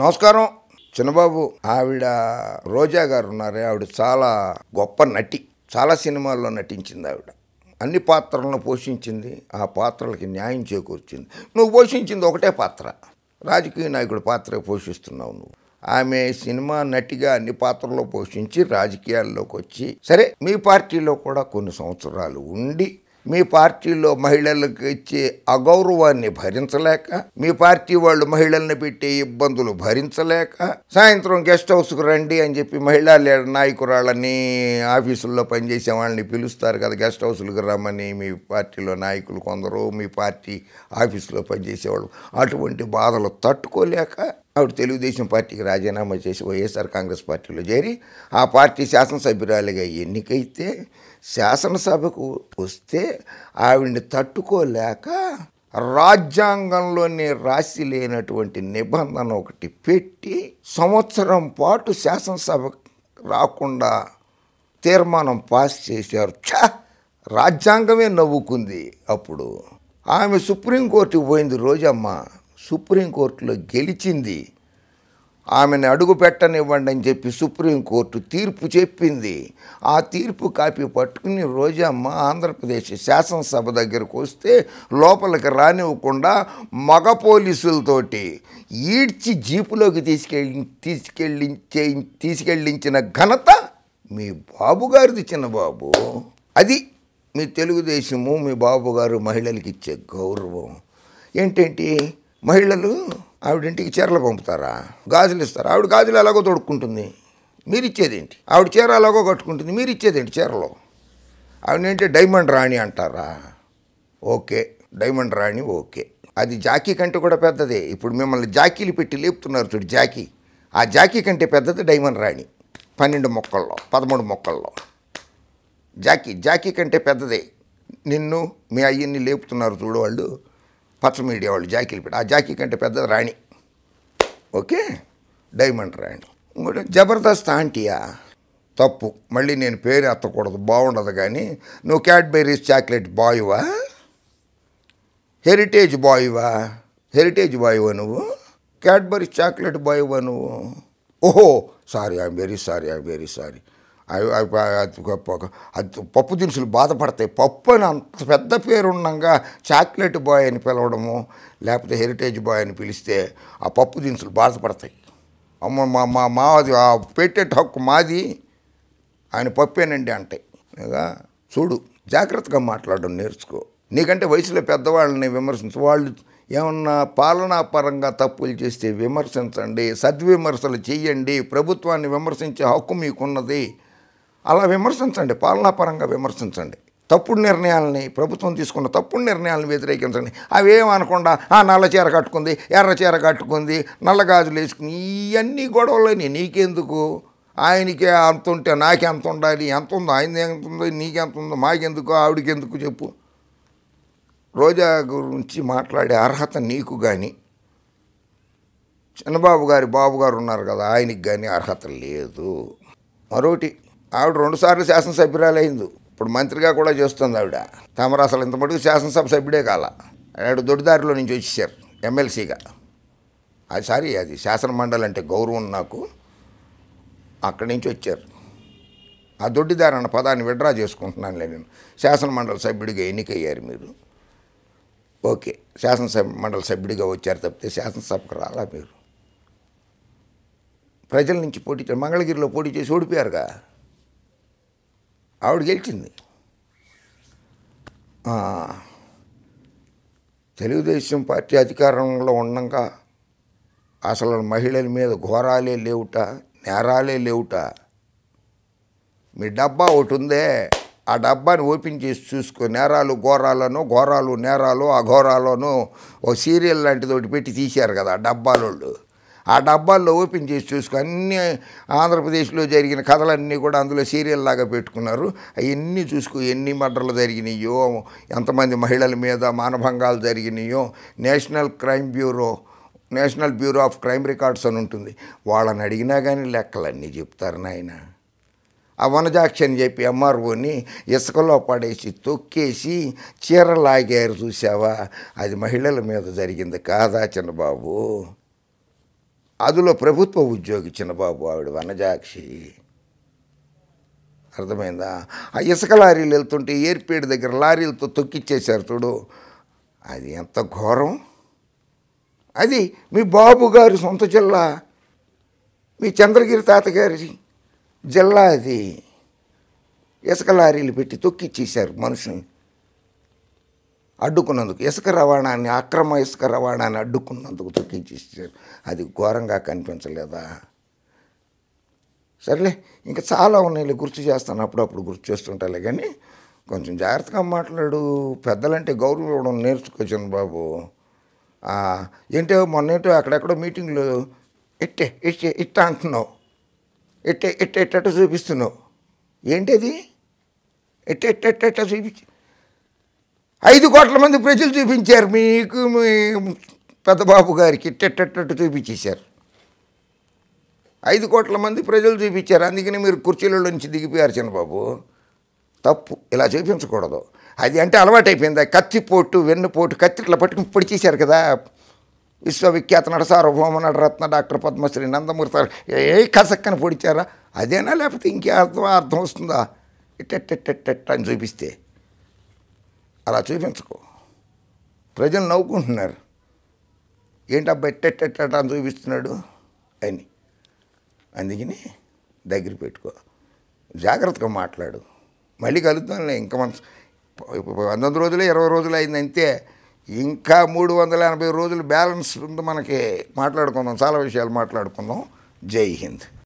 నమస్కారం చిన్నబాబు ఆవిడ రోజా గారు ఉన్నారే ఆవిడ చాలా గొప్ప నటి చాలా సినిమాల్లో నటించింది ఆవిడ అన్ని పాత్రలను పోషించింది ఆ పాత్రలకి న్యాయం చేకూర్చింది నువ్వు పోషించింది ఒకటే పాత్ర రాజకీయ నాయకుడు పాత్ర పోషిస్తున్నావు నువ్వు ఆమె సినిమా నటిగా అన్ని పాత్రల్లో పోషించి రాజకీయాల్లోకి వచ్చి సరే మీ పార్టీలో కూడా కొన్ని సంవత్సరాలు ఉండి మీ పార్టీలో మహిళలకు ఇచ్చే అగౌరవాన్ని భరించలేక మీ పార్టీ వాళ్ళు మహిళల్ని పెట్టే ఇబ్బందులు భరించలేక సాయంత్రం గెస్ట్ హౌస్కు రండి అని చెప్పి మహిళా నాయకురాళ్ళని ఆఫీసుల్లో పనిచేసే వాళ్ళని పిలుస్తారు కదా గెస్ట్ హౌస్లకు రమ్మని మీ పార్టీలో నాయకులు కొందరు మీ పార్టీ ఆఫీసులో పనిచేసేవాళ్ళు అటువంటి బాధలు తట్టుకోలేక ఆవిడ తెలుగుదేశం పార్టీకి రాజీనామా చేసి వైఎస్ఆర్ కాంగ్రెస్ పార్టీలో చేరి ఆ పార్టీ శాసనసభ్యురాలిగా ఎన్నికైతే శాసనసభకు వస్తే ఆవిడ్ని తట్టుకోలేక రాజ్యాంగంలోనే రాసి లేనటువంటి నిబంధన ఒకటి పెట్టి సంవత్సరం పాటు శాసనసభ రాకుండా తీర్మానం పాస్ చేశారు చ రాజ్యాంగమే నవ్వుకుంది అప్పుడు ఆమె సుప్రీంకోర్టుకు పోయింది రోజమ్మ సుప్రీంకోర్టులో గెలిచింది ఆమెను అడుగు పెట్టనివ్వండి అని చెప్పి సుప్రీంకోర్టు తీర్పు చెప్పింది ఆ తీర్పు కాపీ పట్టుకుని రోజమ్మ ఆంధ్రప్రదేశ్ శాసనసభ దగ్గరకు వస్తే లోపలికి రానివ్వకుండా మగ పోలీసులతోటి ఈడ్చి జీపులోకి తీసుకెళ్ళి తీసుకెళ్ళించే తీసుకెళ్ళించిన ఘనత మీ బాబుగారిది చిన్న బాబు అది మీ తెలుగుదేశము మీ బాబుగారు మహిళలకి ఇచ్చే గౌరవం ఏంటంటే మహిళలు ఆవిడింటికి చీరలు పంపుతారా గాజులు ఇస్తారా ఆవిడ గాజులు ఎలాగో తొడుక్కుంటుంది మీరు ఇచ్చేదేంటి ఆవిడ చీర ఎలాగో కట్టుకుంటుంది మీరు ఇచ్చేదేంటి చీరలో ఆవిడేంటి డైమండ్ రాణి అంటారా ఓకే డైమండ్ రాణి ఓకే అది జాకీ కంటే కూడా పెద్దదే ఇప్పుడు మిమ్మల్ని జాకీలు పెట్టి లేపుతున్నారు చూడు జాకీ ఆ జాకీ కంటే పెద్దది డైమండ్ రాణి పన్నెండు మొక్కల్లో పదమూడు మొక్కల్లో జాకీ జాకీ కంటే పెద్దదే నిన్ను మీ అయ్యన్ని లేపుతున్నారు చూడు వాళ్ళు పచ్చ మీడియా వాళ్ళు జాకీలు పెట్టి ఆ జాకీ కంటే పెద్ద రాణి ఓకే డైమండ్ రాణి ఇంకోటి జబర్దస్త్ ఆంటీయా తప్పు మళ్ళీ నేను పేరు ఎత్తకూడదు బాగుండదు కానీ నువ్వు క్యాడ్బెరీస్ చాక్లెట్ బాయ్వా హెరిటేజ్ బాయ్వా హెరిటేజ్ బాయ్వా నువ్వు క్యాడ్బెరీస్ చాక్లెట్ బాయ్వా నువ్వు ఓహో sorry I'm very sorry I'm very sorry పప్పు దినుసులు బాధపడతాయి పప్పు అని అంత పెద్ద ఉండగా చాక్లెట్ బాయ్ అని పిలవడము లేకపోతే హెరిటేజ్ బాయ్ అని పిలిస్తే ఆ పప్పు దినుసులు బాధపడతాయి అమ్మ మా మా మాది ఆ పెట్టే హక్కు మాది ఆయన పప్పేనండి అంటే చూడు జాగ్రత్తగా మాట్లాడడం నేర్చుకో నీకంటే వయసులో పెద్దవాళ్ళని విమర్శించు వాళ్ళు ఏమన్నా పాలనాపరంగా తప్పులు చేస్తే విమర్శించండి సద్విమర్శలు చేయండి ప్రభుత్వాన్ని విమర్శించే హక్కు మీకున్నది అలా విమర్శించండి పాలనాపరంగా విమర్శించండి తప్పుడు నిర్ణయాలని ప్రభుత్వం తీసుకున్న తప్పుడు నిర్ణయాలను వ్యతిరేకించండి అవేం అనకుండా నల్ల చీర కట్టుకుంది ఎర్ర చీర కట్టుకుంది నల్ల గాజులు వేసుకుని ఇవన్నీ గొడవలని నీకెందుకు ఆయనకి అంత ఉంటే నాకు ఎంత ఉండాలి ఎంత ఉందో ఆయన ఎంత ఉందో నీకెంత ఉందో మాకెందుకు ఆవిడకెందుకు చెప్పు రోజా గురించి మాట్లాడే అర్హత నీకు కానీ చిన్నబాబు గారి బాబు గారు ఉన్నారు కదా ఆయనకి కానీ అర్హత లేదు మరోటి ఆవిడ రెండుసార్లు శాసనసభ్యురాలైంది ఇప్పుడు మంత్రిగా కూడా చేస్తుంది ఆవిడ తమరు అసలు ఇంత మటుకు శాసనసభ సభ్యుడే కాల ఆవిడ దొడ్డిదారిలో నుంచి వచ్చేసారు ఎమ్మెల్సీగా అది సారీ అది శాసన మండలి అంటే గౌరవం నాకు అక్కడి నుంచి వచ్చారు ఆ దొడ్డిదారి అన్న పదాన్ని విడ్రా చేసుకుంటున్నానులే నేను శాసన మండలి సభ్యుడిగా ఎన్నికయ్యారు మీరు ఓకే శాసనసభ మండలి సభ్యుడిగా వచ్చారు తప్పితే శాసనసభకు రాలా మీరు ప్రజల నుంచి పోటీ మంగళగిరిలో పోటీ చేసి ఓడిపోయారుగా ఆవిడ గెలిచింది తెలుగుదేశం పార్టీ అధికారంలో ఉండక అసలు మహిళల మీద ఘోరాలే లేవుట నేరాలే లేవుట మీ డబ్బా ఒకటి ఉందే ఆ డబ్బాని ఓపెన్ చేసి చూసుకో నేరాలు ఘోరాలను ఘోరాలు నేరాలు అఘోరాలను ఓ సీరియల్ లాంటిది ఒకటి పెట్టి తీశారు కదా ఆ డబ్బాలోళ్ళు ఆ డబ్బాల్లో ఓపెన్ చేసి చూసుకో అన్ని ఆంధ్రప్రదేశ్లో జరిగిన కథలన్నీ కూడా అందులో సీరియల్ లాగా పెట్టుకున్నారు అవన్నీ చూసుకో ఎన్ని మర్డర్లు జరిగినాయో ఎంతమంది మహిళల మీద మానభంగాలు జరిగినాయో national crime bureau national bureau of crime records అని ఉంటుంది వాళ్ళని అడిగినా కానీ లెక్కలన్నీ చెప్తారు నాయన ఆ వనజాక్షి అని చెప్పి ఎంఆర్ఓని ఇసుకలో పడేసి తొక్కేసి చీర లాగారు చూసావా అది మహిళల మీద జరిగింది కాదా చిన్నబాబు అదిలో ప్రభుత్వ ఉద్యోగి చిన్నబాబు ఆవిడ వనజాక్షి అర్థమైందా ఆ ఇసుక లారీలు వెళ్తుంటే ఏర్పేడు దగ్గర లారీలతో తొక్కిచ్చేశారు చూడు అది ఎంత ఘోరం అది మీ బాబు గారి సొంత జిల్లా మీ చంద్రగిరి తాతగారి జిల్లా అది ఇసుక లారీలు పెట్టి తొక్కిచ్చేశారు మనుషుని అడ్డుకున్నందుకు ఇసుక రవాణాన్ని అక్రమ ఇసుక రవాణాన్ని అడ్డుకున్నందుకు తొక్కించేసారు అది ఘోరంగా కనిపించలేదా సరేలే ఇంకా చాలా ఉన్నాయి గుర్తు చేస్తాను అప్పుడప్పుడు గుర్తు చేస్తుంటాలే కానీ కొంచెం జాగ్రత్తగా మాట్లాడు పెద్దలంటే గౌరవం ఇవ్వడం నేర్చుకొచ్చాను బాబు ఏంటో మొన్నేటో అక్కడెక్కడో మీటింగ్లు ఇట్టే ఇట్టే ఇట్ట అంటున్నావు ఇట్టే ఇట్ట ఇట్ట చూపిస్తున్నావు ఏంటది ఎట్ట ఎట్ట ఎట్ట చూపించి ఐదు కోట్ల మంది ప్రజలు చూపించారు మీకు మీ పెద్దబాబు గారికి ఇట్టెట్టట్టు చూపించేశారు ఐదు కోట్ల మంది ప్రజలు చూపించారు అందుకని మీరు కుర్చీల నుంచి దిగిపోయారు చంద్రబాబు తప్పు ఇలా చూపించకూడదు అది అంటే అలవాటైపోయింది కత్తిపోటు వెన్నుపోటు కత్తి ఇట్లా పట్టుకుని పొడిచేశారు చేశారు కదా విశ్వవిఖ్యాత నట సార్వభౌమ నడరత్న డాక్టర్ పద్మశ్రీ నందమూర్తి ఏ కసక్కని పొడిచారా అదేనా లేకపోతే ఇంకే అర్థం అర్థం వస్తుందా ఇట్టెట్టెట్టెట్ట అని చూపిస్తే అలా చూపించుకో ప్రజలు నవ్వుకుంటున్నారు ఏంటబ్బా ఎట్టెట్టెట్ట అని చూపిస్తున్నాడు అని అందుకని దగ్గర పెట్టుకో జాగ్రత్తగా మాట్లాడు మళ్ళీ కలుద్దాంలే ఇంకా మనం వంద రోజులే ఇరవై రోజులు అయింది అంతే ఇంకా మూడు వందల ఎనభై రోజులు బ్యాలెన్స్ ఉంది మనకి మాట్లాడుకుందాం చాలా విషయాలు మాట్లాడుకుందాం జై హింద్